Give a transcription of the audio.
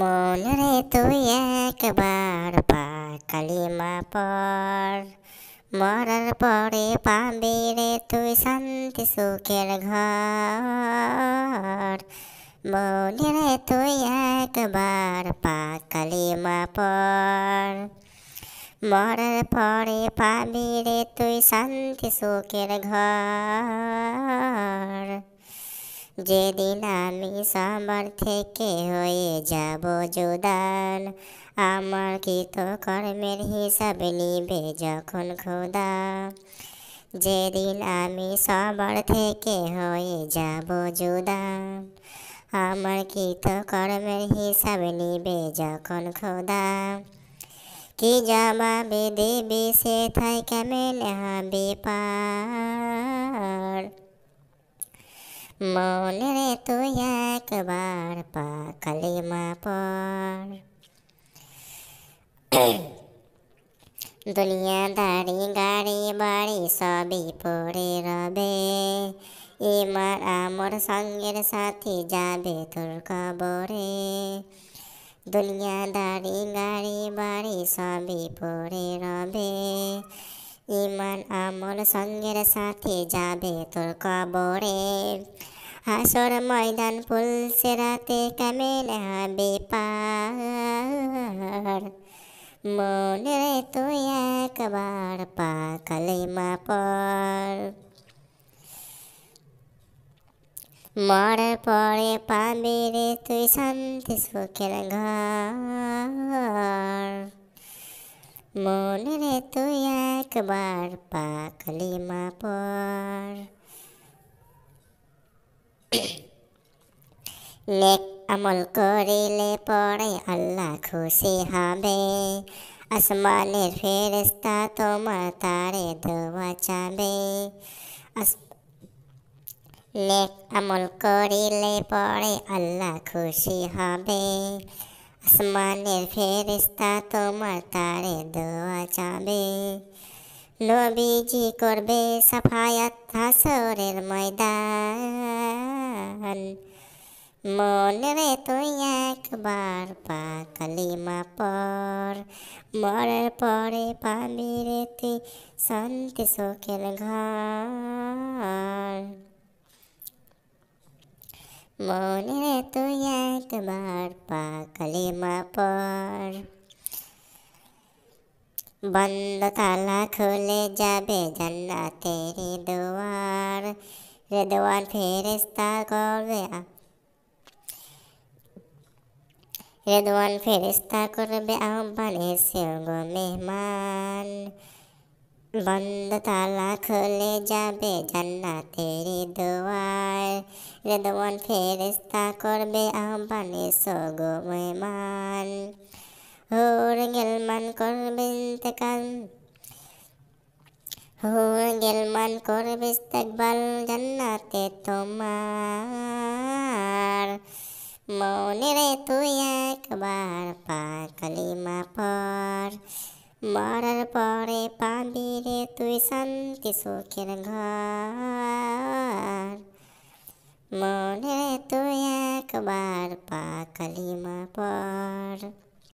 মন রে তুই একবার কালিমা পর মরার পরে পাবি রে তুই শান্তি সুখের ঘর মন রে তুই একবার কালিমা পর মরার পরে পাবি রে তুই শান্তি সুখের ঘর যেদিন আমি সবার থেকে হয়ে যাব জুদান আমার কৃত কর্মের হিসাব নিবে যখন খোদা যেদিন আমি সবার থেকে হয়ে যাব জুদান আমার কৃত কর্মের হিসাব নিবে যখন খোদা কি জবাবে দেবে সে থাই কেমন হবে পার मौन रे तू एक बार पा कलिमा पर दुनियादारी गाड़ी বাড়ি সবই পড়ে রবে এবার আমার সঙ্গের সাথে যাবে তোর কবরে দুনিয়াদারি গাড়ি বাড়ি সবই পড়ে রবে ইমান আমল সঙ্গের সাথে যাবে তোর কবরে হাসর ময়দান পুলসে রাতে কামেল হবে পার মনে তুই একবার পা কালিমা পর মরার পরে পাবি রে তুই শান্তি সুখের ঘর মনে রে তুই एक पाकली मापर नेक अमल करिले पड़े अल्लाह खुशी हाबे आसमान फेरस्ता तुम तो तारे दवा चाबे नेक अमल करिले पड़े अल्लाह खुशी हाबे आसमान फेरस्ता तुम तो तारे दवा चाबे নবীজি করবে সাফায়াত হাসরের ময়দান মন রে তুই একবার পা কালিমা পর মরার পরে পাবি রে তুই শান্তি সুখের ঘর মন রে তুই একবার পা কালিমা পর বন্ধ তালা খুলে যাবে জান্নাতের দুয়ার রেদওয়ান ফেরেস্তা করবে রেদওয়ান ফেরেস্তা করবে আহ্বানে সেগ মেহমান বন্ধ তালা খুলে যাবে জান্নাতের দুয়ার রেদওয়ান ফেরেস্তা করবে আহ্বানে সগো মেহমান ও গালমান করবে অন্তকাল ও গালমান করবে استقبال জান্নাতে তোমার মনে রে তুই একবার পাকলিমা পড় মারার পরে পাндиরে তুই শান্তি সুখের ঘর মনে তুই একবার পাকলিমা পড়